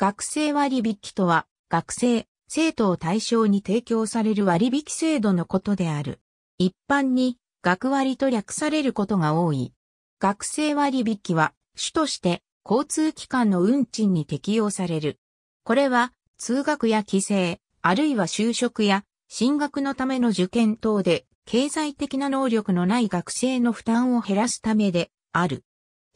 学生割引とは、学生、生徒を対象に提供される割引制度のことである。一般に、学割と略されることが多い。学生割引は、主として、交通機関の運賃に適用される。これは、通学や帰省、あるいは就職や、進学のための受験等で、経済的な能力のない学生の負担を減らすためで、ある。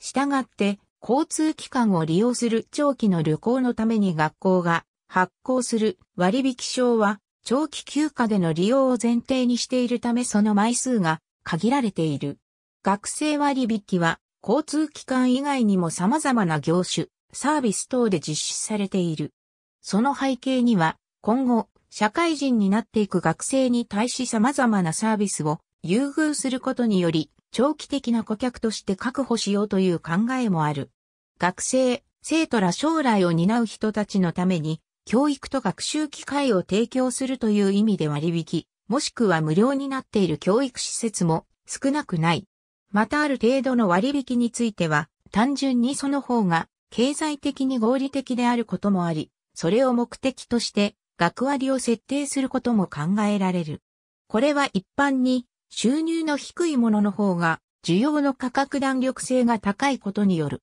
したがって、交通機関を利用する長期の旅行のために学校が発行する割引証は長期休暇での利用を前提にしているためその枚数が限られている。学生割引は交通機関以外にも様々な業種、サービス等で実施されている。その背景には、今後、社会人になっていく学生に対し様々なサービスを優遇することにより、長期的な顧客として確保しようという考えもある。学生、生徒ら将来を担う人たちのために、教育と学習機会を提供するという意味で割引、もしくは無料になっている教育施設も少なくない。またある程度の割引については、単純にその方が経済的に合理的であることもあり、それを目的として学割を設定することも考えられる。これは一般に収入の低いものの方が、需要の価格弾力性が高いことによる。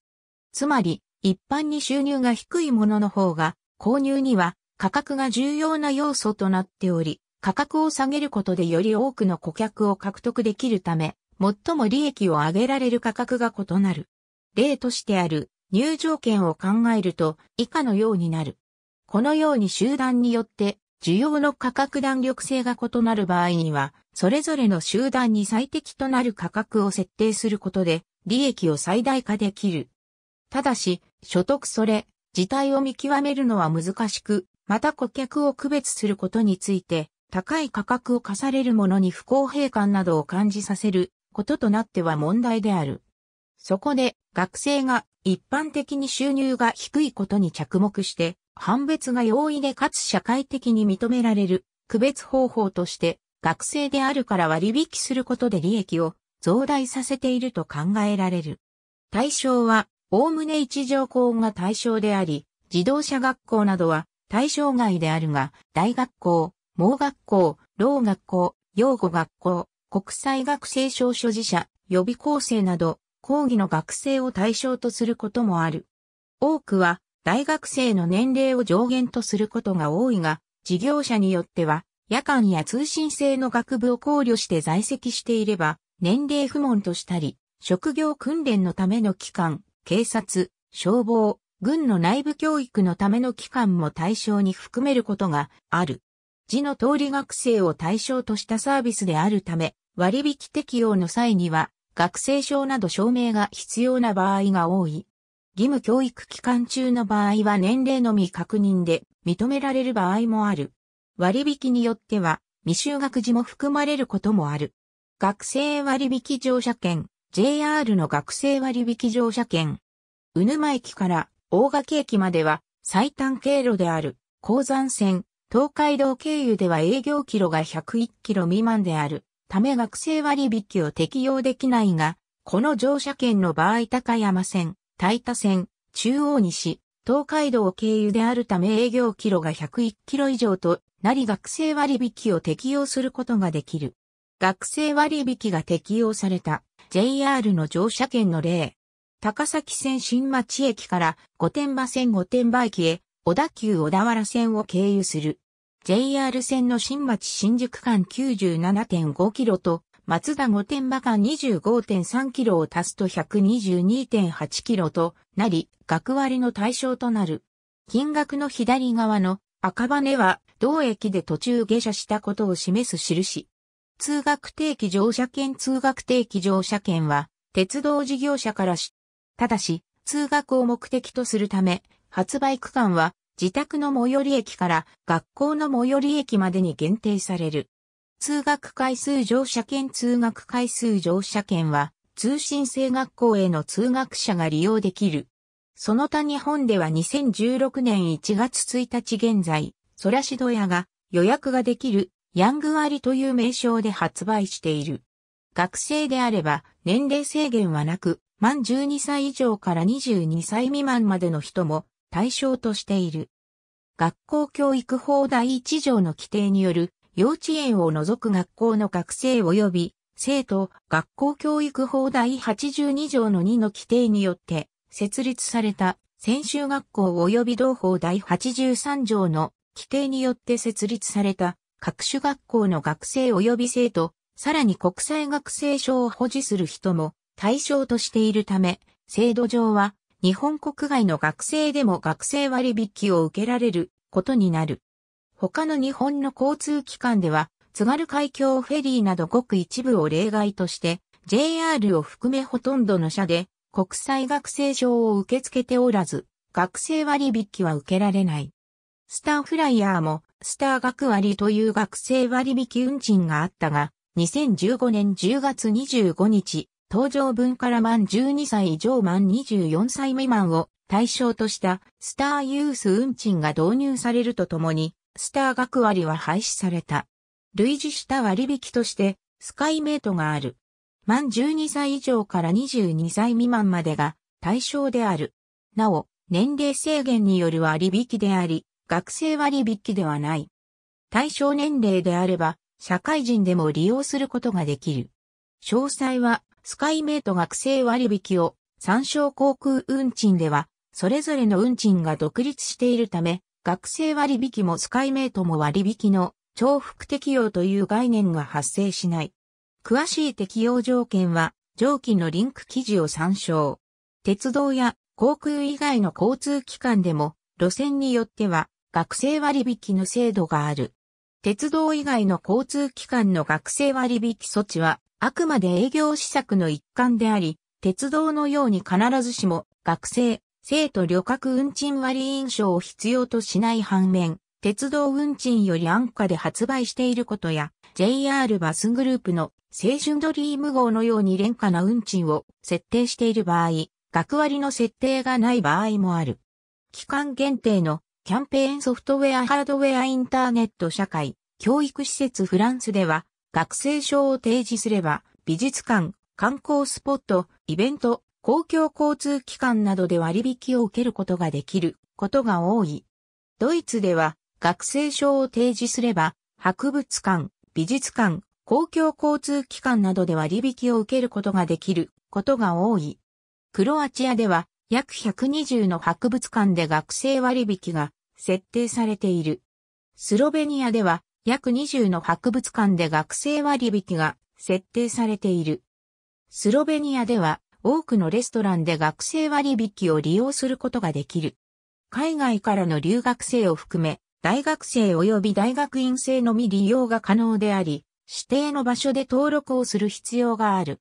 つまり、一般に収入が低いものの方が、購入には価格が重要な要素となっており、価格を下げることでより多くの顧客を獲得できるため、最も利益を上げられる価格が異なる。例としてある入場券を考えると以下のようになる。このように集団によって需要の価格弾力性が異なる場合には、それぞれの集団に最適となる価格を設定することで、利益を最大化できる。ただし、所得それ、自体を見極めるのは難しく、また顧客を区別することについて、高い価格を課されるものに不公平感などを感じさせることとなっては問題である。そこで、学生が一般的に収入が低いことに着目して、判別が容易でかつ社会的に認められる区別方法として学生であるから割引することで利益を増大させていると考えられる。対象は、おおむね一条校が対象であり、自動車学校などは対象外であるが、大学校、盲学校、老学校、養護学校、国際学生証所持者、予備校生など、講義の学生を対象とすることもある。多くは、大学生の年齢を上限とすることが多いが、事業者によっては、夜間や通信制の学部を考慮して在籍していれば、年齢不問としたり、職業訓練のための機関、警察、消防、軍の内部教育のための機関も対象に含めることがある。字の通り学生を対象としたサービスであるため、割引適用の際には、学生証など証明が必要な場合が多い。義務教育期間中の場合は年齢のみ確認で認められる場合もある。割引によっては未就学児も含まれることもある。学生割引乗車券、JR の学生割引乗車券。うぬま駅から大垣駅までは最短経路である鉱山線、東海道経由では営業キロが101キロ未満であるため学生割引を適用できないが、この乗車券の場合高山線、大田線、中央西、東海道経由であるため営業キロが101キロ以上となり学生割引を適用することができる。学生割引が適用された JR の乗車券の例。高崎線新町駅から御殿場線御殿場駅へ小田急小田原線を経由する。JR 線の新町新宿間97.5キロと松田御殿場間25.3キロを足すと122.8キロとなり、学割の対象となる。金額の左側の赤羽は、同駅で途中下車したことを示す印。通学定期乗車券通学定期乗車券は、鉄道事業者からし、ただし、通学を目的とするため、発売区間は、自宅の最寄り駅から学校の最寄り駅までに限定される。通学回数乗車券通学回数乗車券は、通信制学校への通学者が利用できる。その他日本では2016年1月1日現在、ソラシドヤが予約ができるヤングリという名称で発売している。学生であれば年齢制限はなく、満12歳以上から22歳未満までの人も対象としている。学校教育法第1条の規定による幼稚園を除く学校の学生及び生徒学校教育法第82条の2の規定によって設立された専修学校及び同法第83条の規定によって設立された各種学校の学生及び生徒、さらに国際学生証を保持する人も対象としているため、制度上は日本国外の学生でも学生割引を受けられることになる。他の日本の交通機関では、津軽海峡フェリーなどごく一部を例外として、JR を含めほとんどの社で、国際学生証を受け付けておらず、学生割引は受けられない。スターフライヤーも、スター学割という学生割引運賃があったが、2015年10月25日、搭乗分から満12歳以上満24歳未満を対象としたスターユース運賃が導入されるとともに、スター学割は廃止された。類似した割引として、スカイメイトがある。満12歳以上から22歳未満までが対象である。なお、年齢制限による割引であり、学生割引ではない。対象年齢であれば、社会人でも利用することができる。詳細は、スカイメイト学生割引を、参照航空運賃では、それぞれの運賃が独立しているため、学生割引もスカイメイトも割引の重複適用という概念が発生しない。詳しい適用条件は、上記のリンク記事を参照。鉄道や航空以外の交通機関でも、路線によっては学生割引の制度がある。鉄道以外の交通機関の学生割引措置は、あくまで営業施策の一環であり、鉄道のように必ずしも学生、生徒旅客運賃割印象を必要としない反面、鉄道運賃より安価で発売していることや、JR バスグループの青春ドリーム号のように廉価な運賃を設定している場合、学割の設定がない場合もある。期間限定のキャンペーンソフトウェアハードウェアインターネット社会、教育施設フランスでは、学生証を提示すれば、美術館、観光スポット、イベント、公共交通機関などで割引を受けることができることが多い。ドイツでは学生証を提示すれば、博物館、美術館、公共交通機関などで割引を受けることができることが多い。クロアチアでは約120の博物館で学生割引が設定されている。スロベニアでは約20の博物館で学生割引が設定されている。スロベニアでは多くのレストランで学生割引を利用することができる。海外からの留学生を含め、大学生及び大学院生のみ利用が可能であり、指定の場所で登録をする必要がある。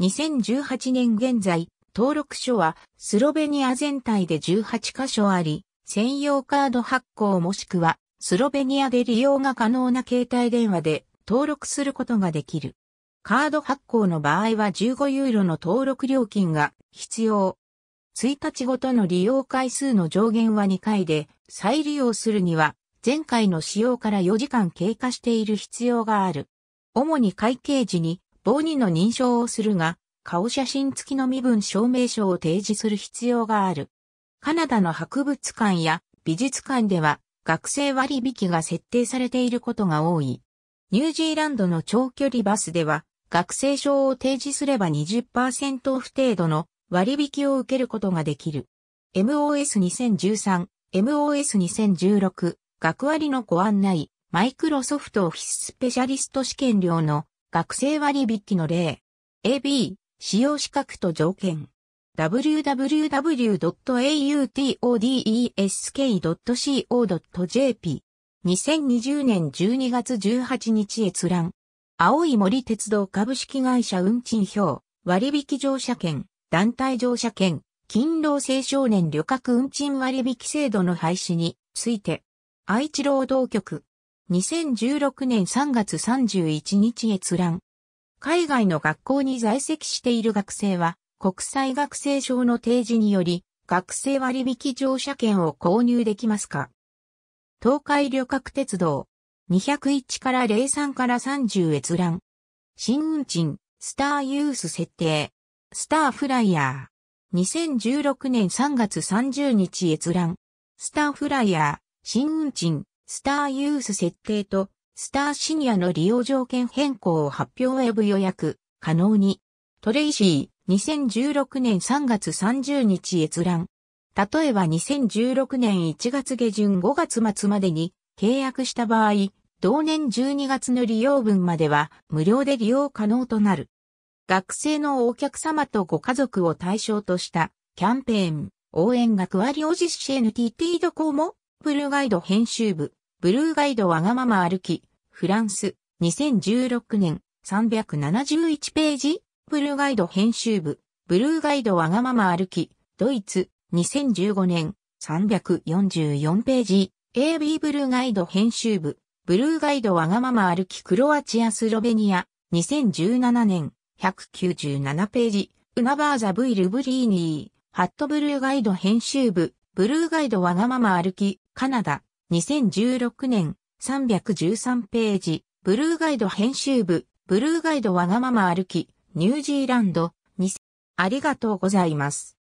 2018年現在、登録所はスロベニア全体で18箇所あり、専用カード発行もしくはスロベニアで利用が可能な携帯電話で登録することができる。カード発行の場合は15ユーロの登録料金が必要。1日ごとの利用回数の上限は2回で、再利用するには前回の使用から4時間経過している必要がある。主に会計時に棒2の認証をするが、顔写真付きの身分証明書を提示する必要がある。カナダの博物館や美術館では学生割引が設定されていることが多い。ニュージーランドの長距離バスでは学生証を提示すれば20%オフ程度の割引を受けることができる。MOS2013、MOS2016、学割のご案内、マイクロソフトオフィススペシャリスト試験料の学生割引の例。AB、使用資格と条件。www.autodesk.co.jp2020 年12月18日閲覧。青い森鉄道株式会社運賃表、割引乗車券、団体乗車券、勤労青少年旅客運賃割引制度の廃止について、愛知労働局、2016年3月31日閲覧。海外の学校に在籍している学生は、国際学生証の提示により、学生割引乗車券を購入できますか東海旅客鉄道、201から03から30閲覧。新運賃、スターユース設定。スターフライヤー。2016年3月30日閲覧。スターフライヤー、新運賃、スターユース設定と、スターシニアの利用条件変更を発表ウェブ予約、可能に。トレイシー、2016年3月30日閲覧。例えば2016年1月下旬5月末までに、契約した場合、同年12月の利用分までは無料で利用可能となる。学生のお客様とご家族を対象としたキャンペーン、応援学割を実施 NTT ドコモ、ブルーガイド編集部、ブルーガイドわがまま歩き、フランス、2016年371ページ、ブルーガイド編集部、ブルーガイドわがまま歩き、ドイツ、2015年344ページ、AB ブルーガイド編集部、ブルーガイドわがまま歩きクロアチアスロベニア、2017年、197ページ、ウナバーザ・ブイ・ルブリーニー、ハットブルーガイド編集部、ブルーガイドわがまま歩き、カナダ、2016年、313ページ、ブルーガイド編集部、ブルーガイドわがまま歩き、ニュージーランド、2ありがとうございます。